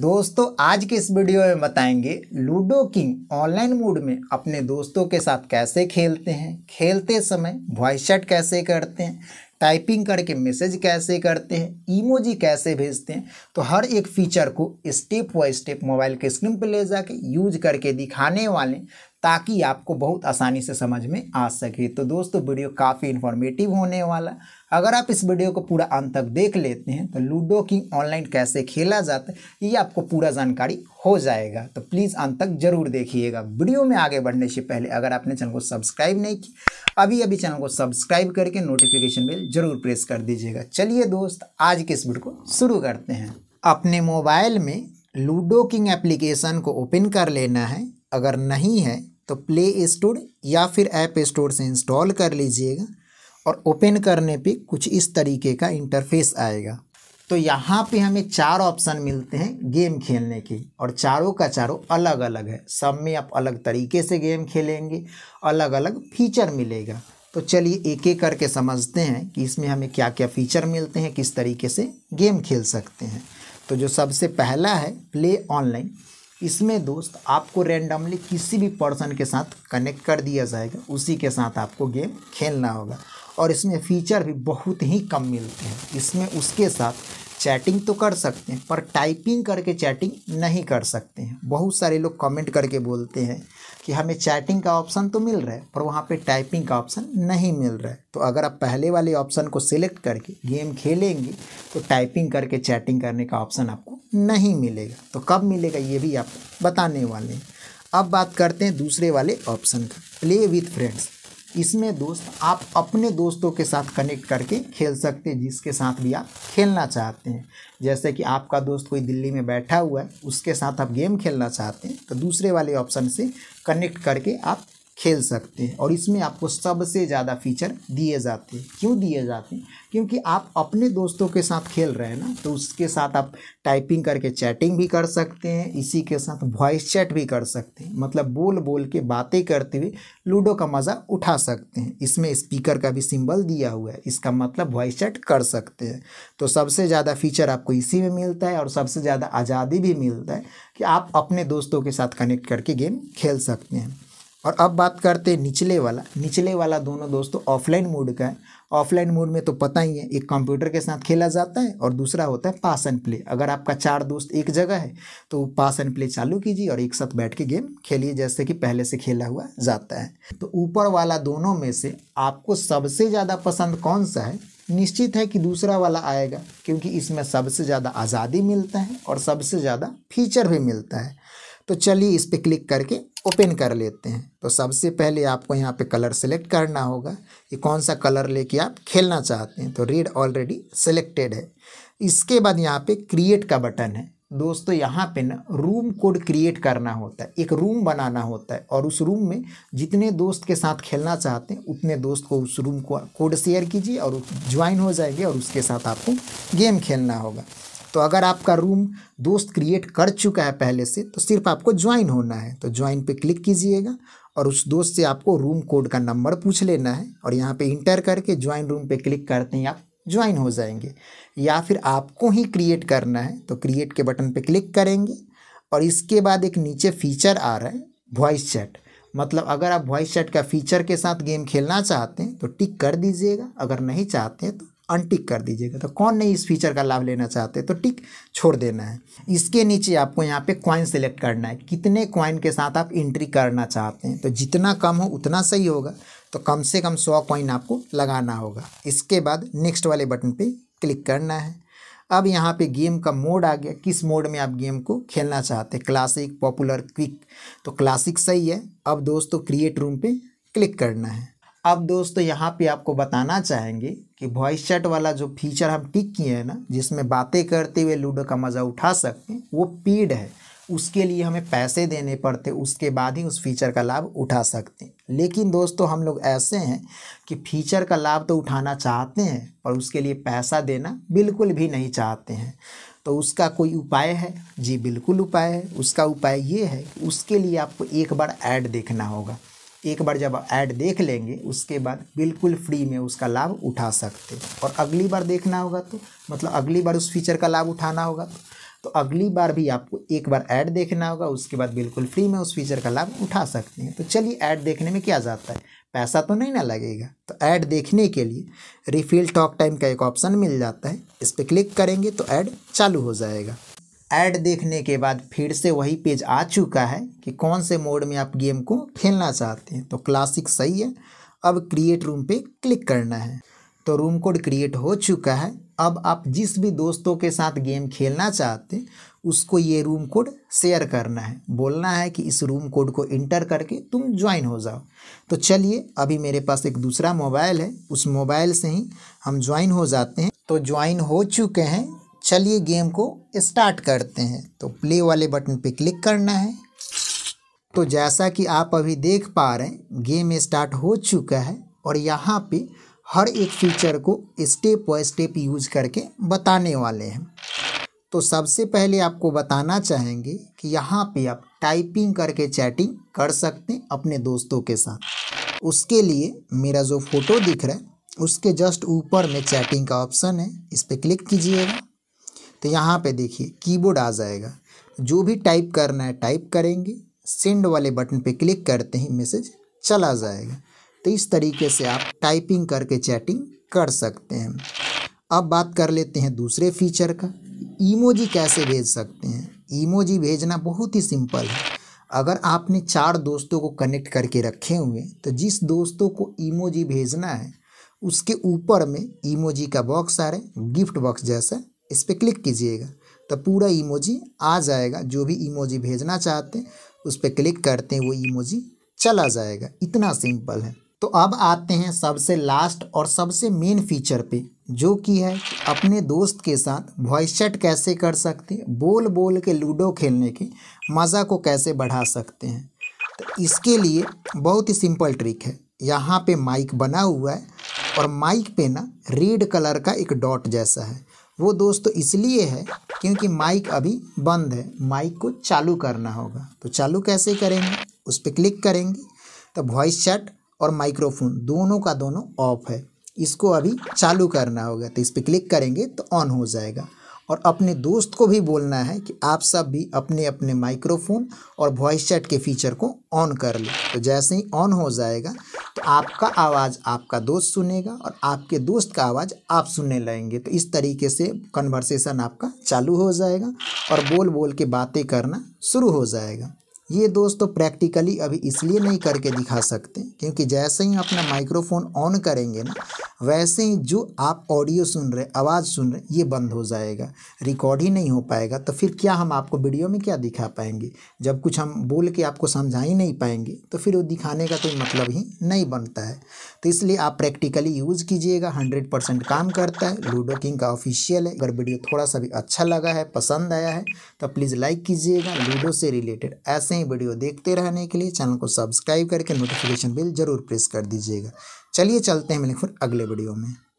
दोस्तों आज के इस वीडियो में बताएंगे लूडो किंग ऑनलाइन मोड में अपने दोस्तों के साथ कैसे खेलते हैं खेलते समय वॉइस चैट कैसे करते हैं टाइपिंग करके मैसेज कैसे करते हैं इमोजी कैसे भेजते हैं तो हर एक फीचर को स्टेप बाय स्टेप मोबाइल के स्क्रीन पर ले जाके यूज करके दिखाने वाले ताकि आपको बहुत आसानी से समझ में आ सके तो दोस्तों वीडियो काफ़ी इन्फॉर्मेटिव होने वाला अगर आप इस वीडियो को पूरा अंत तक देख लेते हैं तो लूडो किंग ऑनलाइन कैसे खेला जाता है ये आपको पूरा जानकारी हो जाएगा तो प्लीज़ अंत तक जरूर देखिएगा वीडियो में आगे बढ़ने से पहले अगर आपने चैनल को सब्सक्राइब नहीं किया अभी अभी चैनल को सब्सक्राइब करके नोटिफिकेशन बिल जरूर प्रेस कर दीजिएगा चलिए दोस्त आज के इस वीडियो को शुरू करते हैं अपने मोबाइल में लूडो किंग एप्लीकेशन को ओपन कर लेना है अगर नहीं है तो प्ले स्टोर या फिर ऐप स्टोर से इंस्टॉल कर लीजिएगा और ओपन करने पे कुछ इस तरीके का इंटरफेस आएगा तो यहाँ पे हमें चार ऑप्शन मिलते हैं गेम खेलने के और चारों का चारों अलग अलग है सब में आप अलग तरीके से गेम खेलेंगे अलग अलग फीचर मिलेगा तो चलिए एक एक करके समझते हैं कि इसमें हमें क्या क्या फीचर मिलते हैं किस तरीके से गेम खेल सकते हैं तो जो सबसे पहला है प्ले ऑनलाइन इसमें दोस्त आपको रैंडमली किसी भी पर्सन के साथ कनेक्ट कर दिया जाएगा उसी के साथ आपको गेम खेलना होगा और इसमें फीचर भी बहुत ही कम मिलते हैं इसमें उसके साथ चैटिंग तो कर सकते हैं पर टाइपिंग करके चैटिंग नहीं कर सकते हैं बहुत सारे लोग कमेंट करके बोलते हैं कि हमें चैटिंग का ऑप्शन तो मिल रहा है पर वहाँ पे टाइपिंग का ऑप्शन नहीं मिल रहा है तो अगर आप पहले वाले ऑप्शन को सिलेक्ट करके गेम खेलेंगे तो टाइपिंग करके चैटिंग करने का ऑप्शन आपको नहीं मिलेगा तो कब मिलेगा ये भी आप बताने वाले हैं अब बात करते हैं दूसरे वाले ऑप्शन का प्ले विथ फ्रेंड्स इसमें दोस्त आप अपने दोस्तों के साथ कनेक्ट करके खेल सकते हैं जिसके साथ भी आप खेलना चाहते हैं जैसे कि आपका दोस्त कोई दिल्ली में बैठा हुआ है उसके साथ आप गेम खेलना चाहते हैं तो दूसरे वाले ऑप्शन से कनेक्ट करके आप खेल सकते हैं और इसमें आपको सबसे ज़्यादा फीचर दिए जाते हैं क्यों दिए जाते हैं क्योंकि आप अपने दोस्तों के साथ खेल रहे हैं ना तो उसके साथ आप टाइपिंग करके चैटिंग भी कर सकते हैं इसी के साथ वॉइस चैट भी कर सकते हैं मतलब बोल बोल के बातें करते हुए लूडो का मज़ा उठा सकते हैं इसमें स्पीकर का भी सिंबल दिया हुआ है इसका मतलब वॉइस चैट कर सकते हैं तो सबसे ज़्यादा फीचर आपको इसी में मिलता है और सबसे ज़्यादा आज़ादी भी मिलता है कि आप अपने दोस्तों के साथ कनेक्ट करके गेम खेल सकते हैं और अब बात करते हैं निचले वाला निचले वाला दोनों दोस्तों ऑफलाइन मोड का है ऑफलाइन मोड में तो पता ही है एक कंप्यूटर के साथ खेला जाता है और दूसरा होता है पास एंड प्ले अगर आपका चार दोस्त एक जगह है तो पास एंड प्ले चालू कीजिए और एक साथ बैठ के गेम खेलिए जैसे कि पहले से खेला हुआ जाता है तो ऊपर वाला दोनों में से आपको सबसे ज़्यादा पसंद कौन सा है निश्चित है कि दूसरा वाला आएगा क्योंकि इसमें सबसे ज़्यादा आज़ादी मिलता है और सबसे ज़्यादा फीचर भी मिलता है तो चलिए इस पर क्लिक करके ओपन कर लेते हैं तो सबसे पहले आपको यहाँ पे कलर सेलेक्ट करना होगा कि कौन सा कलर लेके आप खेलना चाहते हैं तो रेड ऑलरेडी सेलेक्टेड है इसके बाद यहाँ पे क्रिएट का बटन है दोस्तों यहाँ पे ना रूम कोड क्रिएट करना होता है एक रूम बनाना होता है और उस रूम में जितने दोस्त के साथ खेलना चाहते हैं उतने दोस्त को उस रूम को कोड शेयर कीजिए और ज्वाइन हो जाएंगे और उसके साथ आपको गेम खेलना होगा तो अगर आपका रूम दोस्त क्रिएट कर चुका है पहले से तो सिर्फ आपको ज्वाइन होना है तो ज्वाइन पे क्लिक कीजिएगा और उस दोस्त से आपको रूम कोड का नंबर पूछ लेना है और यहाँ पे इंटर करके ज्वाइन रूम पे क्लिक करते हैं आप ज्वाइन हो जाएंगे या फिर आपको ही क्रिएट करना है तो क्रिएट के बटन पर क्लिक करेंगे और इसके बाद एक नीचे फीचर आ रहा है वॉइस चैट मतलब अगर आप वॉइस चैट का फीचर के साथ गेम खेलना चाहते हैं तो टिक कर दीजिएगा अगर नहीं चाहते हैं तो अनटिक कर दीजिएगा तो कौन नहीं इस फीचर का लाभ लेना चाहते तो टिक छोड़ देना है इसके नीचे आपको यहाँ पे कॉइन सेलेक्ट करना है कितने कॉइन के साथ आप इंट्री करना चाहते हैं तो जितना कम हो उतना सही होगा तो कम से कम सौ कॉइन आपको लगाना होगा इसके बाद नेक्स्ट वाले बटन पर क्लिक करना है अब यहाँ पे गेम का मोड आ गया किस मोड में आप गेम को खेलना चाहते हैं क्लासिक पॉपुलर क्विक तो क्लासिक सही है अब दोस्तों क्रिएट रूम पे क्लिक करना है अब दोस्तों यहाँ पे आपको बताना चाहेंगे कि वॉइस चैट वाला जो फीचर हम टिक किए हैं ना जिसमें बातें करते हुए लूडो का मज़ा उठा सकते हैं वो पीड है उसके लिए हमें पैसे देने पड़ते उसके बाद ही उस फीचर का लाभ उठा सकते हैं लेकिन दोस्तों हम लोग ऐसे हैं कि फीचर का लाभ तो उठाना चाहते हैं पर उसके लिए पैसा देना बिल्कुल भी नहीं चाहते हैं तो उसका कोई उपाय है जी बिल्कुल उपाय है उसका उपाय ये है उसके लिए आपको एक बार ऐड देखना होगा एक बार जब ऐड देख लेंगे उसके बाद बिल्कुल फ्री में उसका लाभ उठा सकते हैं और अगली बार देखना होगा तो मतलब अगली बार उस फीचर का लाभ उठाना होगा तो तो अगली बार भी आपको एक बार ऐड देखना होगा उसके बाद बिल्कुल फ्री में उस फीचर का लाभ उठा सकते हैं तो चलिए ऐड देखने में क्या जाता है पैसा तो नहीं ना लगेगा तो ऐड देखने के लिए रिफिल टॉक टाइम का एक ऑप्शन मिल जाता है इस पर क्लिक करेंगे तो ऐड चालू हो जाएगा ऐड देखने के बाद फिर से वही पेज आ चुका है कि कौन से मोड में आप गेम को खेलना चाहते हैं तो क्लासिक सही है अब क्रिएट रूम पे क्लिक करना है तो रूम कोड क्रिएट हो चुका है अब आप जिस भी दोस्तों के साथ गेम खेलना चाहते हैं उसको ये रूम कोड शेयर करना है बोलना है कि इस रूम कोड को इंटर करके तुम ज्वाइन हो जाओ तो चलिए अभी मेरे पास एक दूसरा मोबाइल है उस मोबाइल से ही हम ज्वाइन हो जाते हैं तो ज्वाइन हो चुके हैं चलिए गेम को स्टार्ट करते हैं तो प्ले वाले बटन पे क्लिक करना है तो जैसा कि आप अभी देख पा रहे हैं गेम स्टार्ट हो चुका है और यहाँ पे हर एक फीचर को स्टेप बाय स्टेप यूज करके बताने वाले हैं तो सबसे पहले आपको बताना चाहेंगे कि यहाँ पे आप टाइपिंग करके चैटिंग कर सकते हैं अपने दोस्तों के साथ उसके लिए मेरा जो फ़ोटो दिख रहा है उसके जस्ट ऊपर में चैटिंग का ऑप्शन है इस पर क्लिक कीजिएगा तो यहाँ पे देखिए कीबोर्ड आ जाएगा जो भी टाइप करना है टाइप करेंगे सेंड वाले बटन पे क्लिक करते ही मैसेज चला जाएगा तो इस तरीके से आप टाइपिंग करके चैटिंग कर सकते हैं अब बात कर लेते हैं दूसरे फीचर का ईमोजी कैसे भेज सकते हैं ईमोजी भेजना बहुत ही सिंपल है अगर आपने चार दोस्तों को कनेक्ट करके रखे हुए तो जिस दोस्तों को ईमोजी भेजना है उसके ऊपर में ईमोजी का बॉक्स आ रहा है गिफ्ट बॉक्स जैसा इस पर क्लिक कीजिएगा तो पूरा इमोजी आ जाएगा जो भी इमोजी भेजना चाहते हैं उस पर क्लिक करते हैं वो इमोजी चला जाएगा इतना सिंपल है तो अब आते हैं सबसे लास्ट और सबसे मेन फीचर पे जो कि है अपने दोस्त के साथ वॉइस चैट कैसे कर सकते हैं बोल बोल के लूडो खेलने के मज़ा को कैसे बढ़ा सकते हैं तो इसके लिए बहुत ही सिंपल ट्रिक है यहाँ पे माइक बना हुआ है और माइक पे ना रेड कलर का एक डॉट जैसा है वो दोस्तों तो इसलिए है क्योंकि माइक अभी बंद है माइक को चालू करना होगा तो चालू कैसे करेंगे उस पर क्लिक करेंगे तो वॉइस चैट और माइक्रोफोन दोनों का दोनों ऑफ है इसको अभी चालू करना होगा तो इस पर क्लिक करेंगे तो ऑन हो जाएगा और अपने दोस्त को भी बोलना है कि आप सब भी अपने अपने माइक्रोफोन और वॉइस चैट के फीचर को ऑन कर लें तो जैसे ही ऑन हो जाएगा तो आपका आवाज़ आपका दोस्त सुनेगा और आपके दोस्त का आवाज़ आप सुनने लगेंगे तो इस तरीके से कन्वर्सेशन आपका चालू हो जाएगा और बोल बोल के बातें करना शुरू हो जाएगा ये दोस्त तो प्रैक्टिकली अभी इसलिए नहीं करके दिखा सकते क्योंकि जैसे ही अपना माइक्रोफोन ऑन करेंगे ना वैसे ही जो आप ऑडियो सुन रहे आवाज़ सुन रहे ये बंद हो जाएगा रिकॉर्ड ही नहीं हो पाएगा तो फिर क्या हम आपको वीडियो में क्या दिखा पाएंगे जब कुछ हम बोल के आपको समझा ही नहीं पाएंगे तो फिर वो दिखाने का कोई मतलब ही नहीं बनता है तो इसलिए आप प्रैक्टिकली यूज़ कीजिएगा हंड्रेड परसेंट काम करता है लूडो किंग का ऑफिशियल है अगर वीडियो थोड़ा सा भी अच्छा लगा है पसंद आया है तो प्लीज़ लाइक कीजिएगा लूडो से रिलेटेड ऐसे ही वीडियो देखते रहने के लिए चैनल को सब्सक्राइब करके नोटिफिकेशन बिल जरूर प्रेस कर दीजिएगा चलिए चलते हैं मिलेंगे फिर अगले वीडियो में